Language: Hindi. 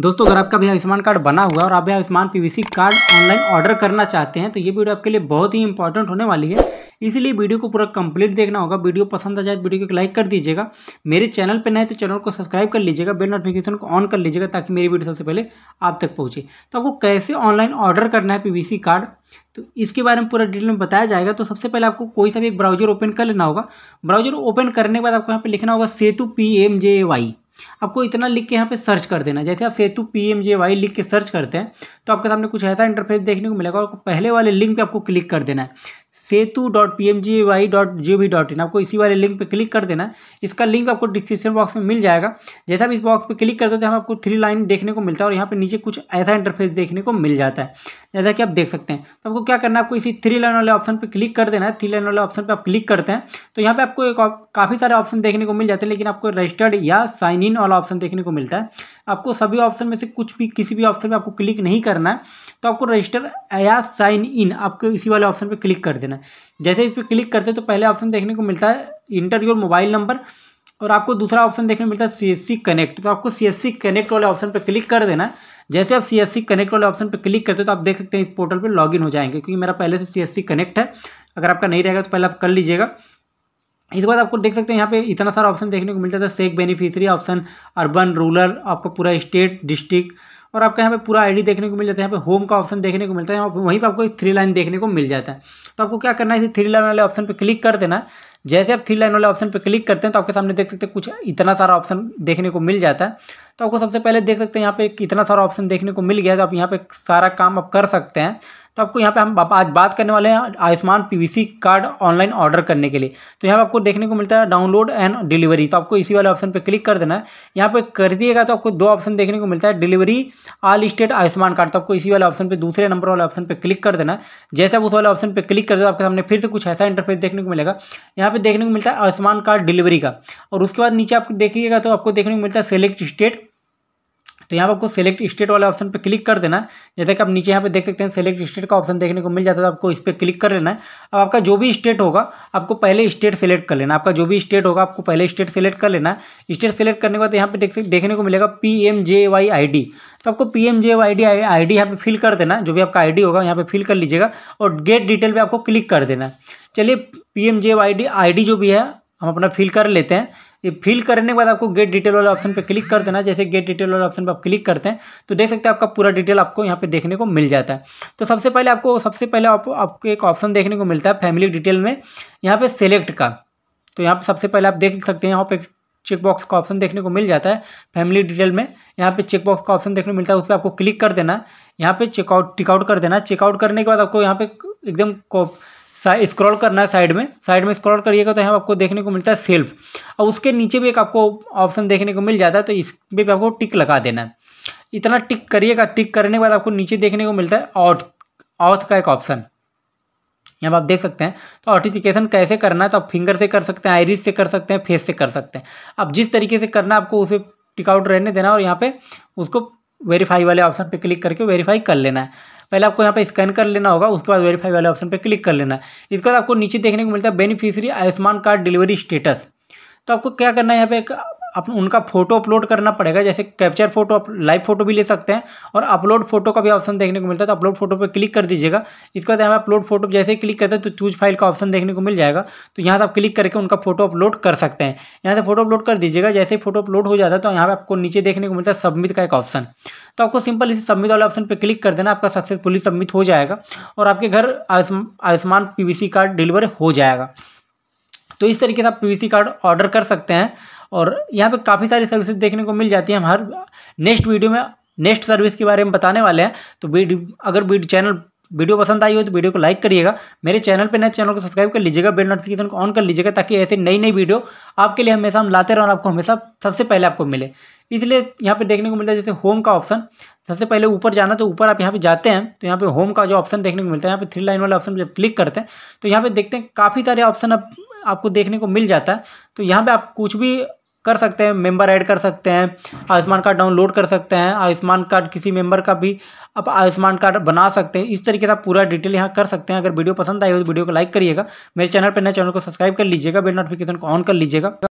दोस्तों अगर आपका भी आयुष्मान कार्ड बना हुआ है और आप भी Ayushman PVC card online order करना चाहते हैं तो ये वीडियो आपके लिए बहुत ही इंपॉर्टेंट होने वाली है इसीलिए वीडियो को पूरा कंप्लीट देखना होगा वीडियो पसंद आ जाए तो वीडियो को लाइक कर दीजिएगा मेरे चैनल पर नए तो चैनल को सब्सक्राइब कर लीजिएगा बेल नोटिफिकेशन को ऑन कर लीजिएगा ताकि मेरी वीडियो सबसे पहले आप तक पहुँचे तो आपको कैसे ऑनलाइन ऑर्डर करना है पी कार्ड तो इसके बारे में पूरा डिटेल में बताया जाएगा तो सबसे पहले आपको कोई सा भी एक ब्राउजर ओपन कर लेना होगा ब्राउजर ओपन करने के बाद आपको यहाँ पर लिखना होगा Setu P M J Y आपको इतना लिख के यहाँ पे सर्च कर देना जैसे आप Setu P M J Y लिख के सर्च करते हैं तो आपके सामने कुछ ऐसा इंटरफेस देखने को मिलेगा और पहले वाले लिंक पे आपको क्लिक कर देना है Setu dot P M G Y dot G O V dot in आपको इसी वाले लिंक पे क्लिक कर देना इसका लिंक आपको डिस्क्रिप्शन बॉक्स में मिल जाएगा जैसा आप इस बॉक्स पे क्लिक करते हो तो हम आपको थ्री लाइन देखने को मिलता है और यहाँ पे नीचे कुछ ऐसा इंटरफेस देखने को मिल जाता है जैसा कि आप देख सकते हैं तो आपको क्या करना है आपको इसी थ्री लाइन वाले ऑप्शन पर क्लिक कर देना है थ्री लाइन वाले ऑप्शन पर आप क्लिक करते हैं तो यहाँ पर आपको एक काफ़ी सारे ऑप्शन देखने को मिल जाते हैं लेकिन आपको रजिस्टर्ड या साइन इन वाला ऑप्शन देखने को मिलता है आपको सभी ऑप्शन में से कुछ भी किसी भी ऑप्शन पर आपको क्लिक नहीं करना है तो आपको रजिस्टर या साइन इन आपको इसी वाले ऑप्शन पर क्लिक कर देना है जैसे इस पर क्लिक करते हैं तो पहले ऑप्शन देखने को मिलता है इंटर योर मोबाइल नंबर और आपको दूसरा ऑप्शन देखने को मिलता है सी कनेक्ट तो आपको सी कनेक्ट वाले ऑप्शन पर क्लिक कर देना जैसे आप सी कनेक्ट वाले ऑप्शन पर क्लिक करते हो तो आप देख सकते हैं इस पोर्टल पर लॉगिन हो जाएंगे क्योंकि मेरा पहले से सी सी कनेक्ट है अगर आपका नहीं रहेगा तो पहले आप कर लीजिएगा इसके बाद आपको देख सकते हैं यहाँ पे इतना सारा ऑप्शन देखने को मिलता था सेक बेनिफिशियरी ऑप्शन अर्बन रूरल आपका पूरा स्टेट डिस्ट्रिक्ट और आपका यहाँ पे पूरा आईडी देखने को मिल जाता है यहाँ पे होम का ऑप्शन देखने को मिलता है वहीं पर आपको एक थ्री लाइन देखने को मिल जाता है तो आपको क्या करना है इसी थ्री लाइन वाले ऑप्शन पर क्लिक कर देना जैसे आप थ्री लाइन वाले ऑप्शन पर क्लिक करते हैं तो आपके सामने देख सकते हैं कुछ इतना सारा ऑप्शन देखने को मिल जाता है तो आपको सबसे पहले देख सकते हैं यहाँ पे इतना सारा ऑप्शन देखने को मिल गया है तो आप यहाँ पे सारा काम आप कर सकते हैं तो आपको यहाँ पे हम आज बात करने वाले हैं Ayushman PVC card online order करने के लिए तो यहाँ पर आपको देखने को मिलता है डाउनलोड एंड डिलीवरी तो आपको इसी वाले ऑप्शन पर क्लिक कर देना है यहाँ पर कर दिएगा तो आपको दो ऑप्शन देखने को मिलता है delivery all state Ayushman card तो आपको इसी वाले ऑप्शन पर दूसरे नंबर वाले ऑप्शन पर क्लिक कर देना है जैसे आप उस वाले ऑप्शन पर क्लिक कर दो आपके सामने फिर से कुछ ऐसा इंटरफेस देखने को मिलेगा यहाँ पर पे देखने को मिलता है आयुष्मान कार्ड डिलीवरी का और उसके बाद नीचे आप देखिएगा तो आपको देखने को मिलता है सेलेक्ट स्टेट तो यहाँ पर आपको सेलेक्ट स्टेट वाले ऑप्शन पर क्लिक कर देना जैसे कि आप नीचे यहाँ पे देख सकते हैं सेलेक्ट स्टेट का ऑप्शन देखने को मिल जाता है तो आपको इस पर क्लिक कर लेना है अब आपका जो भी स्टेट होगा आपको पहले स्टेट सेलेक्ट कर लेना आपका जो भी स्टेट होगा आपको पहले स्टेट सेलेक्ट कर लेना स्टेट सेलेक्ट करने के बाद यहाँ पे देख देखने को मिलेगा P M J Y I D तो आपको P M J Y D I D यहाँ पर फिल कर देना जो भी आपका आई डी होगा यहाँ पर फिल कर लीजिएगा और गेट डिटेल पर आपको क्लिक कर देना चलिए P M J Y D I D जो भी है हम अपना फिल कर लेते हैं ये फिल करने के बाद आपको गेट डिटेल वाला ऑप्शन पर क्लिक कर देना जैसे गेट डिटेल वाला ऑप्शन पर आप क्लिक करते हैं तो देख सकते हैं आपका पूरा डिटेल आपको यहाँ पे देखने को मिल जाता है तो सबसे पहले आपको सबसे पहले आप, आपको एक ऑप्शन देखने को मिलता है फैमिली डिटेल में यहाँ पर सेलेक्ट का तो यहाँ पर सबसे पहले आप देख सकते हैं यहाँ पर चेकबॉक्स का ऑप्शन देखने को मिल जाता है फैमिली डिटेल में यहाँ पे चेकबॉक्स का ऑप्शन देखने को मिलता है उस पर आपको क्लिक कर देना यहाँ पे चेकआउट टिकआउट कर देना चेकआउट करने के बाद आपको यहाँ पे एकदम स्क्रॉल करना है साइड में साइड में स्क्रॉल करिएगा तो यहाँ आपको देखने को मिलता है सेल्फ और उसके नीचे भी एक आपको ऑप्शन देखने को मिल जाता है तो इस पर भी आपको टिक लगा देना है इतना टिक करिएगा टिक करने के बाद आपको नीचे देखने को मिलता है ऑट ऑथ का एक ऑप्शन यहाँ आप देख सकते हैं तो ऑथेंटिकेशन कैसे करना है तो आप फिंगर से कर सकते हैं आयरिस से कर सकते हैं फेस से कर सकते हैं अब जिस तरीके से करना है आपको उसे टिकआउट रहने देना और यहाँ पे उसको वेरीफाई वाले ऑप्शन पे क्लिक करके वेरीफाई कर लेना है पहले आपको यहाँ पर स्कैन कर लेना होगा उसके बाद वेरीफाई वाले ऑप्शन पर क्लिक कर लेना इसके बाद आपको नीचे देखने को मिलता है beneficiary Ayushman card delivery status तो आपको क्या करना है यहाँ पे आप उनका फोटो अपलोड करना पड़ेगा जैसे कैप्चर फोटो आप लाइव फोटो भी ले सकते हैं और अपलोड फोटो का भी ऑप्शन देखने को मिलता है तो अपलोड फोटो पर क्लिक कर दीजिएगा इसके बाद हमें अपलोड फोटो जैसे ही क्लिक करते हैं तो चूज फाइल का ऑप्शन देखने को मिल जाएगा तो यहाँ से आप क्लिक करके उनका फोटो अपलोड कर सकते हैं यहाँ से फोटो अपलोड कर दीजिएगा जैसे ही फोटो अपलोड हो जाता है तो यहाँ पर आपको नीचे देखने को मिलता है सबमिट का एक ऑप्शन तो आपको सिंपल इसी सबमिट वाले ऑप्शन पर क्लिक कर देना आपका सक्सेसफुली सबमिट हो जाएगा और आपके घर आयुष्मान सी कार्ड डिलीवर हो जाएगा तो इस तरीके से आप पीवीसी कार्ड ऑर्डर कर सकते हैं और यहाँ पे काफ़ी सारी सर्विसेज देखने को मिल जाती हैं हम हर नेक्स्ट वीडियो में नेक्स्ट सर्विस के बारे में बताने वाले हैं तो वीडियो अगर वीडियो चैनल वीडियो पसंद आई हो तो वीडियो को लाइक करिएगा मेरे चैनल पे नए चैनल को सब्सक्राइब कर लीजिएगा बेल नोटिफिकेशन को ऑन कर लीजिएगा ताकि ऐसे नई नई वीडियो आपके लिए हमेशा हम लाते रहें और आपको हमेशा सबसे पहले आपको मिले इसलिए यहाँ पे देखने को मिलता है जैसे होम का ऑप्शन सबसे पहले ऊपर जाना तो ऊपर आप यहाँ पर जाते हैं तो यहाँ पर होम का जो ऑप्शन देखने को मिलता है यहाँ पर थ्री लाइन वाला ऑप्शन जब क्लिक करते हैं तो यहाँ पे देखते हैं काफ़ी सारे ऑप्शन आप आपको देखने को मिल जाता है तो यहाँ पे आप कुछ भी कर सकते हैं मेंबर ऐड कर सकते हैं आयुष्मान कार्ड डाउनलोड कर सकते हैं आयुष्मान कार्ड किसी मेंबर का भी आप आयुष्मान कार्ड बना सकते हैं इस तरीके से आप पूरा डिटेल यहाँ कर सकते हैं अगर वीडियो पसंद आई हो तो वीडियो को लाइक करिएगा मेरे चैनल पर नए चैनल को सब्सक्राइब कर लीजिएगा बेल नोटिफिकेशन को ऑन कर लीजिएगा